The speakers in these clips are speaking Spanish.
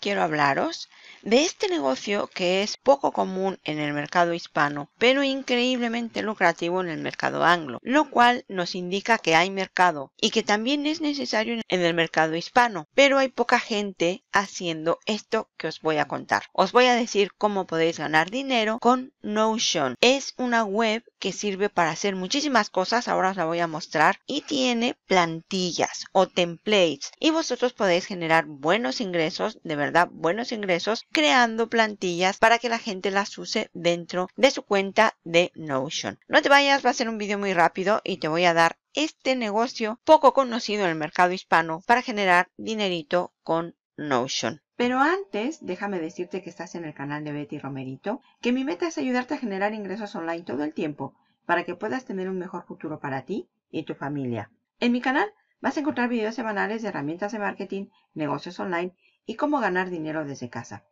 quiero hablaros de este negocio que es poco común en el mercado hispano, pero increíblemente lucrativo en el mercado anglo, lo cual nos indica que hay mercado y que también es necesario en el mercado hispano, pero hay poca gente haciendo esto que os voy a contar. Os voy a decir cómo podéis ganar dinero con Notion. Es una web que sirve para hacer muchísimas cosas, ahora os la voy a mostrar, y tiene plantillas o templates y vosotros podéis generar buenos ingresos de verdad Buenos ingresos creando plantillas para que la gente las use dentro de su cuenta de Notion. No te vayas, va a ser un vídeo muy rápido y te voy a dar este negocio poco conocido en el mercado hispano para generar dinerito con Notion. Pero antes, déjame decirte que estás en el canal de Betty Romerito, que mi meta es ayudarte a generar ingresos online todo el tiempo para que puedas tener un mejor futuro para ti y tu familia. En mi canal vas a encontrar videos semanales de herramientas de marketing, negocios online y cómo ganar dinero desde casa.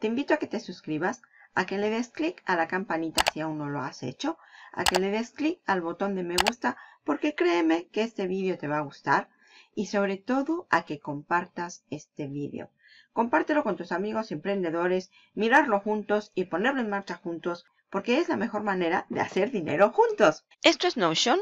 Te invito a que te suscribas, a que le des clic a la campanita si aún no lo has hecho, a que le des clic al botón de me gusta porque créeme que este vídeo te va a gustar y sobre todo a que compartas este vídeo. Compártelo con tus amigos emprendedores, mirarlo juntos y ponerlo en marcha juntos porque es la mejor manera de hacer dinero juntos. Esto es Notion,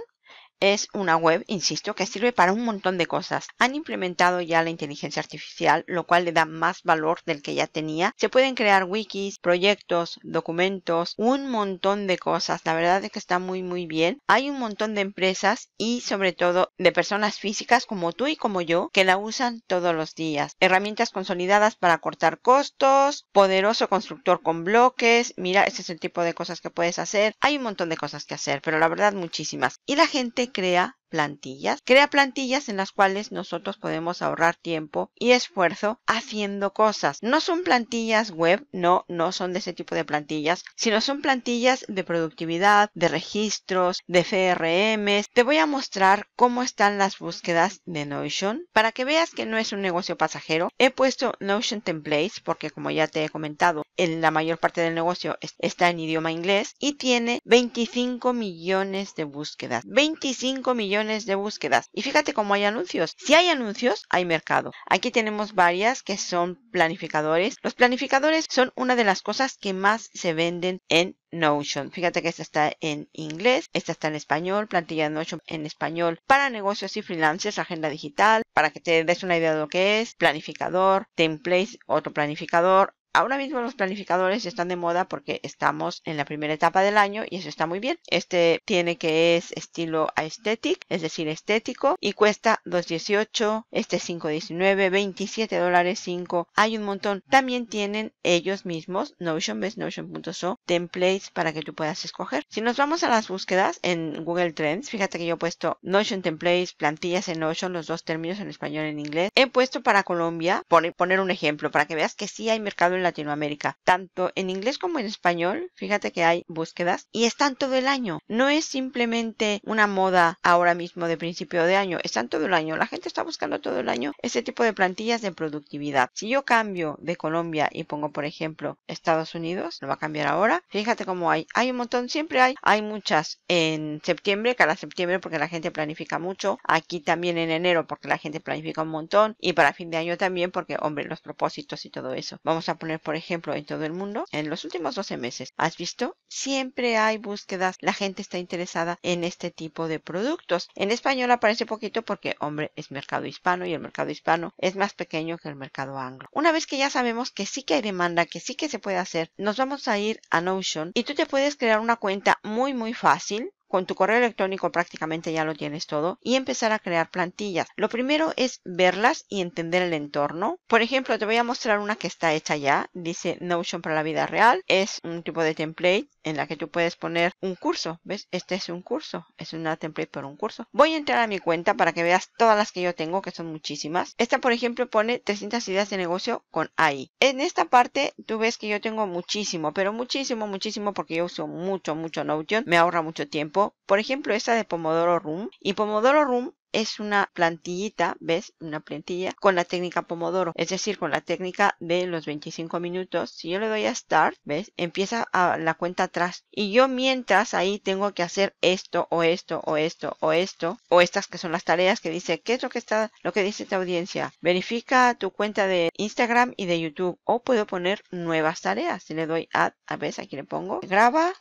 es una web, insisto, que sirve para un montón de cosas. Han implementado ya la inteligencia artificial, lo cual le da más valor del que ya tenía. Se pueden crear wikis, proyectos, documentos, un montón de cosas. La verdad es que está muy muy bien. Hay un montón de empresas y sobre todo de personas físicas como tú y como yo que la usan todos los días. Herramientas consolidadas para cortar costos, poderoso constructor con bloques. Mira, ese es el tipo de cosas que puedes hacer. Hay un montón de cosas que hacer, pero la verdad muchísimas. Y la gente crea plantillas. Crea plantillas en las cuales nosotros podemos ahorrar tiempo y esfuerzo haciendo cosas. No son plantillas web, no, no son de ese tipo de plantillas, sino son plantillas de productividad, de registros, de CRMs. Te voy a mostrar cómo están las búsquedas de Notion para que veas que no es un negocio pasajero. He puesto Notion Templates porque como ya te he comentado, en la mayor parte del negocio está en idioma inglés y tiene 25 millones de búsquedas. 25 millones de búsquedas. Y fíjate cómo hay anuncios. Si hay anuncios, hay mercado. Aquí tenemos varias que son planificadores. Los planificadores son una de las cosas que más se venden en Notion. Fíjate que esta está en inglés, esta está en español, plantilla Notion en español para negocios y freelancers, agenda digital, para que te des una idea de lo que es, planificador, templates, otro planificador, Ahora mismo los planificadores están de moda porque estamos en la primera etapa del año y eso está muy bien. Este tiene que es estilo aesthetic, es decir, estético y cuesta 2.18, este 5.19, 27 dólares 5. Hay un montón. También tienen ellos mismos Notion, ves Notion.so, templates para que tú puedas escoger. Si nos vamos a las búsquedas en Google Trends, fíjate que yo he puesto Notion templates, plantillas en Notion, los dos términos en español y en inglés. He puesto para Colombia, poner un ejemplo, para que veas que sí hay mercado en Latinoamérica, tanto en inglés como en español, fíjate que hay búsquedas y están todo el año. No es simplemente una moda ahora mismo de principio de año, están todo el año. La gente está buscando todo el año ese tipo de plantillas de productividad. Si yo cambio de Colombia y pongo, por ejemplo, Estados Unidos, lo va a cambiar ahora. Fíjate cómo hay, hay un montón, siempre hay, hay muchas en septiembre, cada septiembre porque la gente planifica mucho, aquí también en enero porque la gente planifica un montón y para fin de año también porque, hombre, los propósitos y todo eso. Vamos a poner por ejemplo, en todo el mundo, en los últimos 12 meses, ¿has visto? Siempre hay búsquedas, la gente está interesada en este tipo de productos. En español aparece poquito porque, hombre, es mercado hispano y el mercado hispano es más pequeño que el mercado anglo. Una vez que ya sabemos que sí que hay demanda, que sí que se puede hacer, nos vamos a ir a Notion y tú te puedes crear una cuenta muy muy fácil con tu correo electrónico prácticamente ya lo tienes todo y empezar a crear plantillas. Lo primero es verlas y entender el entorno. Por ejemplo, te voy a mostrar una que está hecha ya. Dice Notion para la vida real. Es un tipo de template en la que tú puedes poner un curso. ¿Ves? Este es un curso. Es una template por un curso. Voy a entrar a mi cuenta para que veas todas las que yo tengo, que son muchísimas. Esta, por ejemplo, pone 300 ideas de negocio con AI. En esta parte tú ves que yo tengo muchísimo, pero muchísimo, muchísimo, porque yo uso mucho, mucho Notion. Me ahorra mucho tiempo. Por ejemplo, esta de Pomodoro Room. Y Pomodoro Room es una plantillita, ¿ves? Una plantilla con la técnica Pomodoro, es decir, con la técnica de los 25 minutos. Si yo le doy a Start, ¿ves? Empieza la cuenta atrás. Y yo mientras ahí tengo que hacer esto o esto o esto o esto o estas que son las tareas que dice, ¿qué es lo que está lo que dice esta audiencia? Verifica tu cuenta de Instagram y de YouTube o puedo poner nuevas tareas. Si le doy a, a ¿ves? Aquí le pongo graba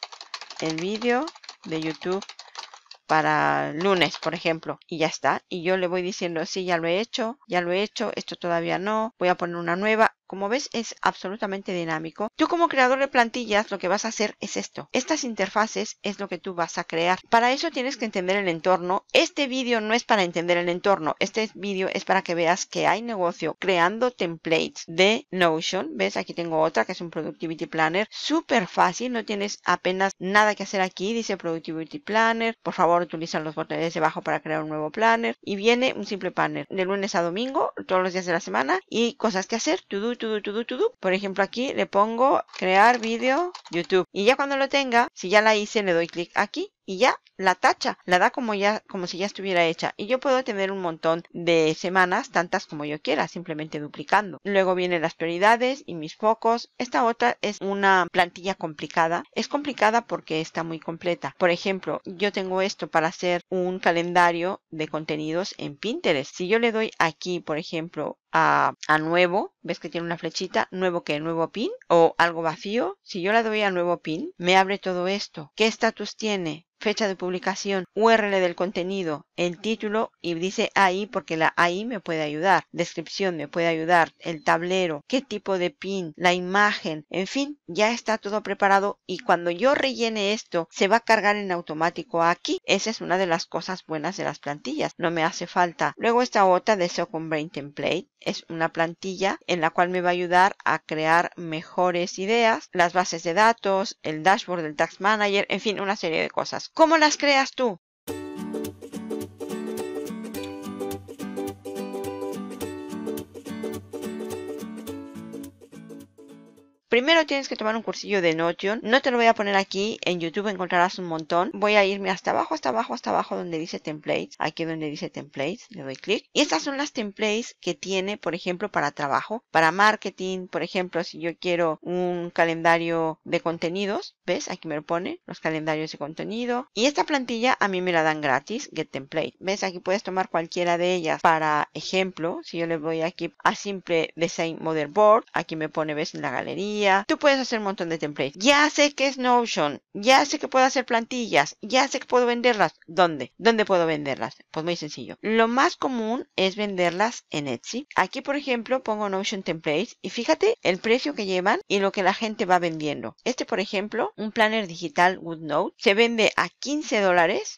el vídeo de YouTube para lunes, por ejemplo, y ya está. Y yo le voy diciendo, sí, ya lo he hecho, ya lo he hecho, esto todavía no, voy a poner una nueva. Como ves es absolutamente dinámico. Tú como creador de plantillas lo que vas a hacer es esto. Estas interfaces es lo que tú vas a crear. Para eso tienes que entender el entorno. Este vídeo no es para entender el entorno. Este vídeo es para que veas que hay negocio creando templates de Notion. ¿Ves? Aquí tengo otra que es un Productivity Planner. Súper fácil. No tienes apenas nada que hacer aquí. Dice Productivity Planner. Por favor utiliza los botones de abajo para crear un nuevo planner. Y viene un simple planner. De lunes a domingo todos los días de la semana y cosas que hacer, Por ejemplo, aquí le pongo crear vídeo YouTube. Y ya cuando lo tenga, si ya la hice, le doy clic aquí y ya la tacha, la da como ya, como si ya estuviera hecha. Y yo puedo tener un montón de semanas, tantas como yo quiera, simplemente duplicando. Luego vienen las prioridades y mis focos. Esta otra es una plantilla complicada. Es complicada porque está muy completa. Por ejemplo, yo tengo esto para hacer un calendario de contenidos en Pinterest. Si yo le doy aquí, por ejemplo, a, a, nuevo, ves que tiene una flechita, nuevo que, nuevo pin o algo vacío, si yo la doy a nuevo pin, me abre todo esto. ¿Qué estatus tiene? fecha de publicación, URL del contenido, el título y dice ahí porque la ahí me puede ayudar, descripción me puede ayudar, el tablero, qué tipo de pin, la imagen, en fin, ya está todo preparado y cuando yo rellene esto se va a cargar en automático aquí. Esa es una de las cosas buenas de las plantillas, no me hace falta. Luego esta otra de Second Brain Template es una plantilla en la cual me va a ayudar a crear mejores ideas, las bases de datos, el dashboard del Tax Manager, en fin, una serie de cosas. ¿Cómo las creas tú? Primero tienes que tomar un cursillo de Notion. No te lo voy a poner aquí. En YouTube encontrarás un montón. Voy a irme hasta abajo, hasta abajo, hasta abajo donde dice templates. Aquí donde dice templates. Le doy clic. Y estas son las templates que tiene, por ejemplo, para trabajo. Para marketing, por ejemplo, si yo quiero un calendario de contenidos. ¿Ves? Aquí me lo pone. Los calendarios de contenido. Y esta plantilla a mí me la dan gratis. Get template. ¿Ves? Aquí puedes tomar cualquiera de ellas. Para ejemplo, si yo le voy aquí a simple design motherboard. Aquí me pone, ¿ves? En la galería tú puedes hacer un montón de templates. Ya sé que es Notion, ya sé que puedo hacer plantillas, ya sé que puedo venderlas. ¿Dónde? ¿Dónde puedo venderlas? Pues muy sencillo. Lo más común es venderlas en Etsy. Aquí, por ejemplo, pongo Notion Templates y fíjate el precio que llevan y lo que la gente va vendiendo. Este, por ejemplo, un planner digital Woodnote. se vende a 15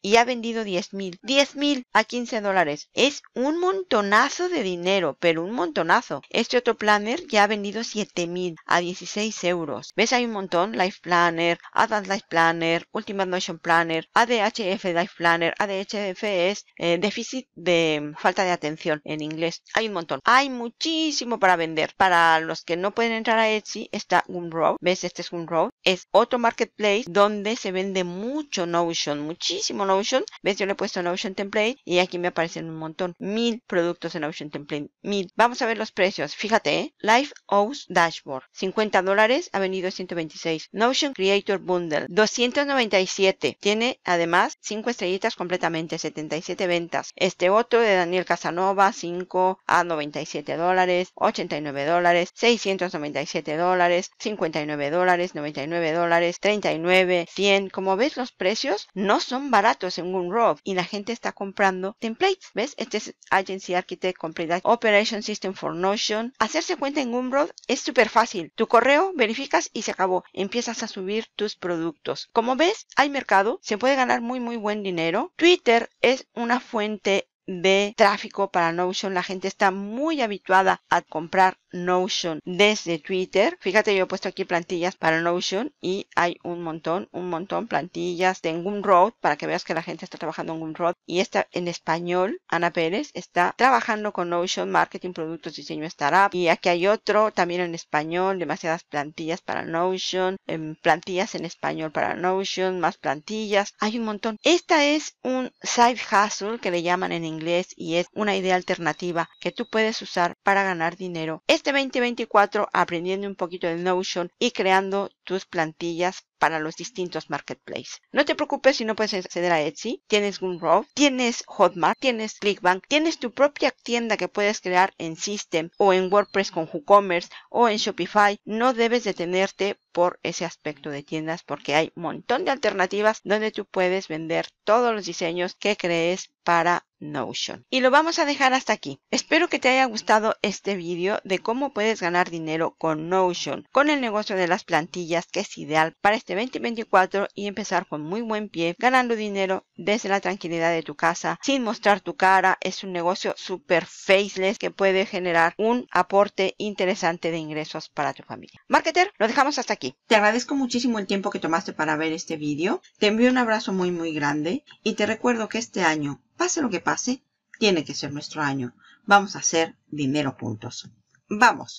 y ha vendido $10,000. mil. a 15 dólares. Es un montonazo de dinero, pero un montonazo. Este otro planner ya ha vendido $7,000 mil a 16 euros. ¿Ves? Hay un montón. Life Planner, Advanced Life Planner, Ultimate Notion Planner, ADHF Life Planner. ADHF es eh, déficit de mm, falta de atención en inglés. Hay un montón. Hay muchísimo para vender. Para los que no pueden entrar a Etsy está Gumroad. ¿Ves? Este es Gumroad es otro marketplace donde se vende mucho Notion, muchísimo Notion. ¿Ves? Yo le he puesto Notion Template y aquí me aparecen un montón, mil productos en Notion Template, mil. Vamos a ver los precios, fíjate, ¿eh? Life House Dashboard, 50 dólares, ha venido 126. Notion Creator Bundle, 297. Tiene además 5 estrellitas completamente, 77 ventas. Este otro de Daniel Casanova, 5 a 97 dólares, 89 dólares, 697 dólares, 59 dólares, 99 dólares, 39, 100. Como ves, los precios no son baratos en Gumroad y la gente está comprando templates. ¿Ves? Este es Agency Architect Complete Operation System for Notion. Hacerse cuenta en Gumroad es súper fácil. Tu correo, verificas y se acabó. Empiezas a subir tus productos. Como ves, hay mercado, se puede ganar muy muy buen dinero. Twitter es una fuente de tráfico para Notion. La gente está muy habituada a comprar Notion desde Twitter. Fíjate, yo he puesto aquí plantillas para Notion y hay un montón, un montón plantillas de road para que veas que la gente está trabajando en road. y está en español. Ana Pérez está trabajando con Notion, marketing, productos, diseño, startup. Y aquí hay otro también en español, demasiadas plantillas para Notion, en em, plantillas en español para Notion, más plantillas. Hay un montón. Esta es un side hustle que le llaman en inglés y es una idea alternativa que tú puedes usar para ganar dinero. 2024 este aprendiendo un poquito de Notion y creando tus plantillas para los distintos marketplaces. No te preocupes si no puedes acceder a Etsy, tienes Gumroad, tienes Hotmart, tienes Clickbank, tienes tu propia tienda que puedes crear en System o en WordPress con WooCommerce o en Shopify. No debes detenerte por ese aspecto de tiendas porque hay un montón de alternativas donde tú puedes vender todos los diseños que crees para Notion. Y lo vamos a dejar hasta aquí. Espero que te haya gustado este vídeo de cómo puedes ganar dinero con Notion, con el negocio de las plantillas que es ideal para este 2024 y empezar con muy buen pie, ganando dinero desde la tranquilidad de tu casa, sin mostrar tu cara. Es un negocio súper faceless que puede generar un aporte interesante de ingresos para tu familia. Marketer, lo dejamos hasta aquí. Te agradezco muchísimo el tiempo que tomaste para ver este vídeo. Te envío un abrazo muy muy grande y te recuerdo que este año Pase lo que pase, tiene que ser nuestro año. Vamos a hacer dinero puntos. Vamos.